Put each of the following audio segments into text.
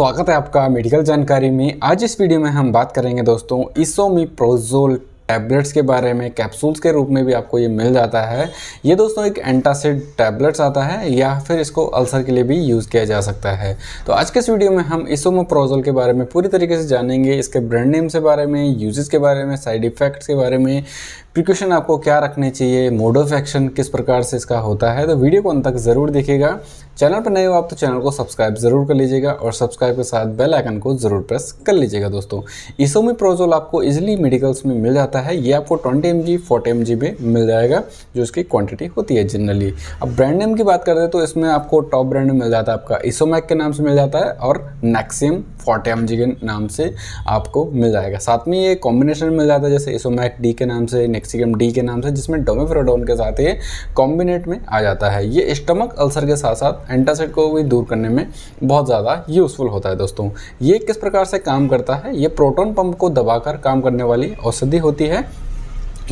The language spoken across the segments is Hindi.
स्वागत है आपका मेडिकल जानकारी में आज इस वीडियो में हम बात करेंगे दोस्तों इसोमीप्रोजोल टैबलेट्स के बारे में कैप्सूल्स के रूप में भी आपको ये मिल जाता है ये दोस्तों एक एंटासिड टैबलेट्स आता है या फिर इसको अल्सर के लिए भी यूज़ किया जा सकता है तो आज के इस वीडियो में हम इसोमोप्रोजोल के बारे में पूरी तरीके से जानेंगे इसके ब्रांड नेम के बारे में यूजेस के बारे में साइड इफ़ेक्ट्स के बारे में प्रिकॉशन आपको क्या रखने चाहिए मोड ऑफ एक्शन किस प्रकार से इसका होता है तो वीडियो को अंत तक ज़रूर देखिएगा चैनल पर नए हो आप तो चैनल को सब्सक्राइब ज़रूर कर लीजिएगा और सब्सक्राइब के साथ बेल आइकन को ज़रूर प्रेस कर लीजिएगा दोस्तों इसोमी प्रोजोल आपको इजिली मेडिकल्स में मिल जाता है ये आपको 20 M G forty M G में मिल जाएगा जो इसकी क्वांटिटी होती है जनरली अब ब्रांड नेम की बात करते हैं तो इसमें आपको टॉप ब्रांड में मिल जाता है आपका इसोमैक के नाम से मिल जाता है और नैक्सीम फोर्टी एम जी के नाम से आपको मिल जाएगा साथ में ये कॉम्बिनेशन मिल जाता है जैसे इसोमैक डी के नाम से नेक्सिकम डी के नाम से जिसमें डोमेफ्रोडोन के साथ ये कॉम्बिनेट में आ जाता है ये स्टमक अल्सर के साथ साथ एंटासिड को भी दूर करने में बहुत ज़्यादा यूज़फुल होता है दोस्तों ये किस प्रकार से काम करता है ये प्रोटोन पंप को दबाकर काम करने वाली औषधि होती है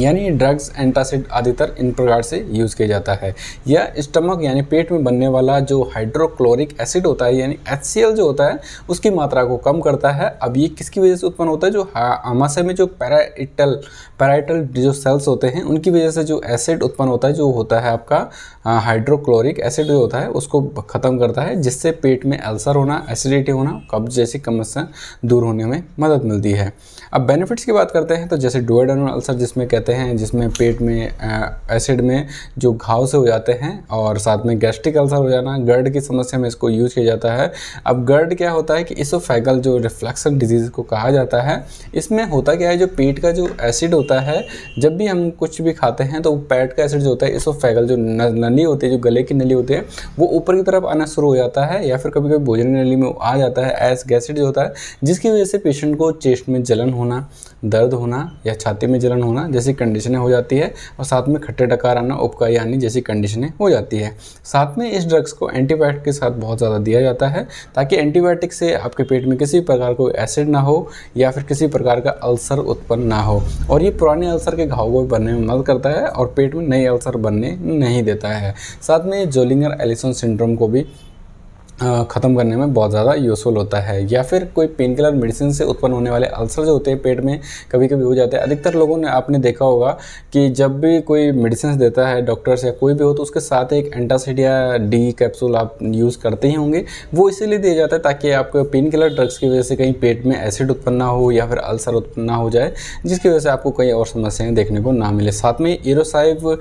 यानी ड्रग्स एंटासिड आदितर इन प्रकार से यूज़ किया जाता है या स्टमक यानी पेट में बनने वाला जो हाइड्रोक्लोरिक एसिड होता है यानी एच जो होता है उसकी मात्रा को कम करता है अब ये किसकी वजह से उत्पन्न होता है जो आमाशय में जो पैराइटल पैराइटल जो सेल्स होते हैं उनकी वजह से जो एसिड उत्पन्न होता है जो होता है आपका हाइड्रोक्लोरिक एसिड जो होता है उसको ख़त्म करता है जिससे पेट में अल्सर होना एसिडिटी होना कब्ज जैसी समस्या दूर होने में मदद मिलती है अब बेनिफिट्स की बात करते हैं तो जैसे डोएडनल अल्सर जिसमें कहते कहते हैं जिसमें पेट में एसिड में जो घाव से हो जाते हैं और साथ में गैस्ट्रिक अल्सर हो जाना गर्ड की समस्या में इसको यूज किया जाता है अब गर्ड क्या होता है कि इसोफेगल जो रिफ्लेक्सन डिजीज़ को कहा जाता है इसमें होता क्या है जो पेट का जो एसिड होता है जब भी हम कुछ भी खाते हैं तो पेट का एसिड जो होता है इसोफेगल जो नली होती है जो गले की नली होती है वो ऊपर की तरफ आना शुरू हो जाता है या फिर कभी कभी भोजन नली में आ जाता है एस गैसिड जो होता है जिसकी वजह से पेशेंट को चेस्ट में जलन होना दर्द होना या छाती में जलन होना जैसे कंडीशनें हो जाती है और साथ में खट्टे डकार आना उपकाई हानि जैसी कंडीशनें हो जाती है साथ में इस ड्रग्स को एंटीबायोटिक के साथ बहुत ज़्यादा दिया जाता है ताकि एंटीबायोटिक से आपके पेट में किसी प्रकार को एसिड ना हो या फिर किसी प्रकार का अल्सर उत्पन्न ना हो और ये पुराने अल्सर के घाव को बनने में मदद करता है और पेट में नए अल्सर बनने नहीं देता है साथ में जोलिंगर एलिसन सिंड्रोम को भी ख़त्म करने में बहुत ज़्यादा यूज़फुल होता है या फिर कोई पेन किलर मेडिसिन से उत्पन्न होने वाले अल्सर जो होते हैं पेट में कभी कभी हो जाते हैं अधिकतर लोगों ने आपने देखा होगा कि जब भी कोई मेडिसिन देता है डॉक्टर्स या कोई भी हो तो उसके साथ एक एंटासिड या डी कैप्सूल आप यूज़ करते ही होंगे वो इसीलिए दिया जाता है ताकि आपको पेन किलर ड्रग्स की वजह से कहीं पेट में एसिड उत्पन्न ना हो या फिर अल्सर उत्पन्न ना हो जाए जिसकी वजह से आपको कई और समस्याएँ देखने को ना मिले साथ में इरोसाइव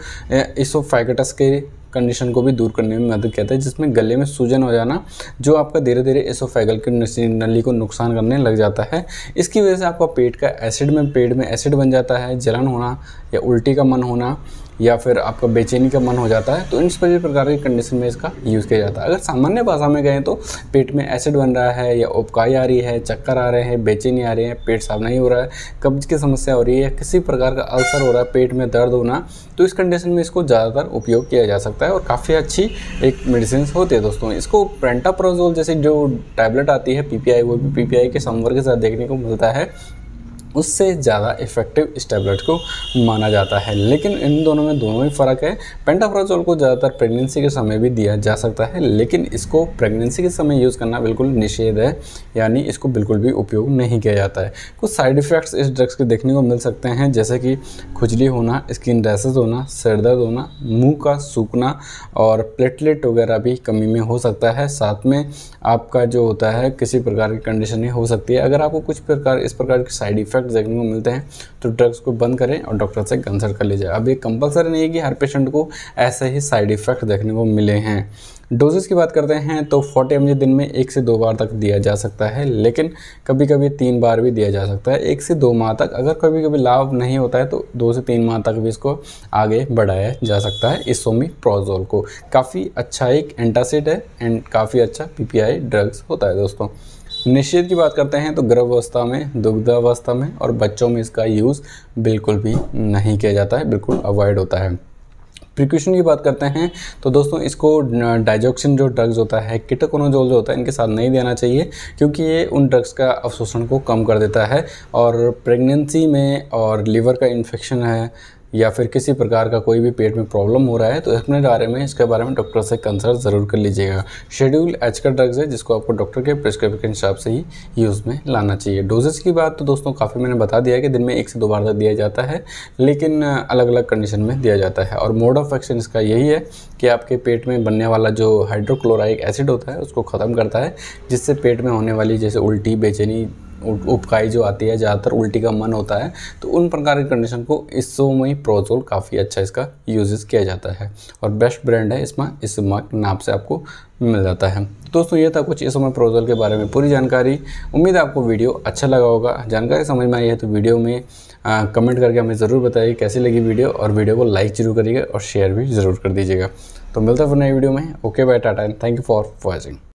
इसोफाइगटस के कंडीशन को भी दूर करने में मदद करता है जिसमें गले में सूजन हो जाना जो आपका धीरे धीरे एसोफेगल की नली को नुकसान करने लग जाता है इसकी वजह से आपका पेट का एसिड में पेट में एसिड बन जाता है जलन होना या उल्टी का मन होना या फिर आपका बेचैनी का मन हो जाता है तो इन सभी प्रकार की कंडीशन में इसका यूज़ किया जाता है अगर सामान्य भाषा में कहें तो पेट में एसिड बन रहा है या उपकाई आ रही है चक्कर आ रहे हैं बेचैनी आ रही है पेट साफ नहीं हो रहा है कब्ज की समस्या हो रही है या किसी प्रकार का अल्सर हो रहा है पेट में दर्द होना तो इस कंडीशन में इसको ज़्यादातर उपयोग किया जा सकता है और काफ़ी अच्छी एक मेडिसिन होती है दोस्तों इसको पेंटाप्रोजोल जैसी जो टैबलेट आती है पी वो भी पी के संवर्ग के साथ देखने को मिलता है उससे ज़्यादा इफेक्टिव इस टैबलेट को माना जाता है लेकिन इन दोनों में दोनों ही फ़र्क है पेंटाफ्राजोल को ज़्यादातर प्रेगनेंसी के समय भी दिया जा सकता है लेकिन इसको प्रेगनेंसी के समय यूज़ करना बिल्कुल निषेध है यानी इसको बिल्कुल भी उपयोग नहीं किया जाता है कुछ साइड इफ़ेक्ट्स इस ड्रग्स के देखने को मिल सकते हैं जैसे कि खुजली होना स्किन रैसेज होना सर दर्द होना मुँह का सूखना और प्लेटलेट वगैरह भी कमी में हो सकता है साथ में आपका जो होता है किसी प्रकार की कंडीशन हो सकती है अगर आपको कुछ प्रकार इस प्रकार के साइड इफ़ेक्ट ड्रग्स देखने को मिलते हैं तो ड्रग्स को बंद करें और डॉक्टर से कंसल्ट कर लीजिए अब ये कंपलसरी नहीं है कि हर पेशेंट को ऐसे ही साइड इफ़ेक्ट देखने को मिले हैं डोजेस की बात करते हैं तो 40 एम दिन में एक से दो बार तक दिया जा सकता है लेकिन कभी कभी तीन बार भी दिया जा सकता है एक से दो माह तक अगर कभी कभी लाभ नहीं होता है तो दो से तीन माह तक भी इसको आगे बढ़ाया जा सकता है इसोमी प्रोजोल को काफ़ी अच्छा एक एंटासिड है एंड काफ़ी अच्छा पी ड्रग्स होता है दोस्तों निषेध की बात करते हैं तो गर्भावस्था में दुग्धावस्था में और बच्चों में इसका यूज़ बिल्कुल भी नहीं किया जाता है बिल्कुल अवॉइड होता है प्रिक्यूशन की बात करते हैं तो दोस्तों इसको डाइजोक्सिन जो ड्रग्स होता है किटकोनोजोल जो होता है इनके साथ नहीं देना चाहिए क्योंकि ये उन ड्रग्स का अवशोषण को कम कर देता है और प्रेगनेंसी में और लीवर का इन्फेक्शन है या फिर किसी प्रकार का कोई भी पेट में प्रॉब्लम हो रहा है तो अपने बारे में इसके बारे में डॉक्टर से कंसल्ट ज़रूर कर लीजिएगा शेड्यूल एच का ड्रग्स है जिसको आपको डॉक्टर के प्रिस्क्रिप्शन हिसाब से ही यूज़ में लाना चाहिए डोजेज की बात तो दोस्तों काफ़ी मैंने बता दिया है कि दिन में एक से दो बार तक तो दिया जाता है लेकिन अलग अलग कंडीशन में दिया जाता है और मोड ऑफ एक्शन इसका यही है कि आपके पेट में बनने वाला जो हाइड्रोक्लोराइक एसिड होता है उसको ख़त्म करता है जिससे पेट में होने वाली जैसे उल्टी बेचैनी उपकाई जो आती है ज़्यादातर उल्टी का मन होता है तो उन प्रकार की कंडीशन को इसो में प्रोजोल काफ़ी अच्छा इसका यूजेस किया जाता है और बेस्ट ब्रांड है इसमें इस मार्क नाप से आपको मिल जाता है दोस्तों ये था कुछ इस समय प्रोजोल के बारे में पूरी जानकारी उम्मीद है आपको वीडियो अच्छा लगा होगा जानकारी समझ में आई है तो वीडियो में आ, कमेंट करके हमें ज़रूर बताइए कैसी लगी वीडियो और वीडियो को लाइक जरूर करिएगा और शेयर भी ज़रूर कर दीजिएगा तो मिलता है फिर नई वीडियो में ओके बाय टाटा and thank you for watching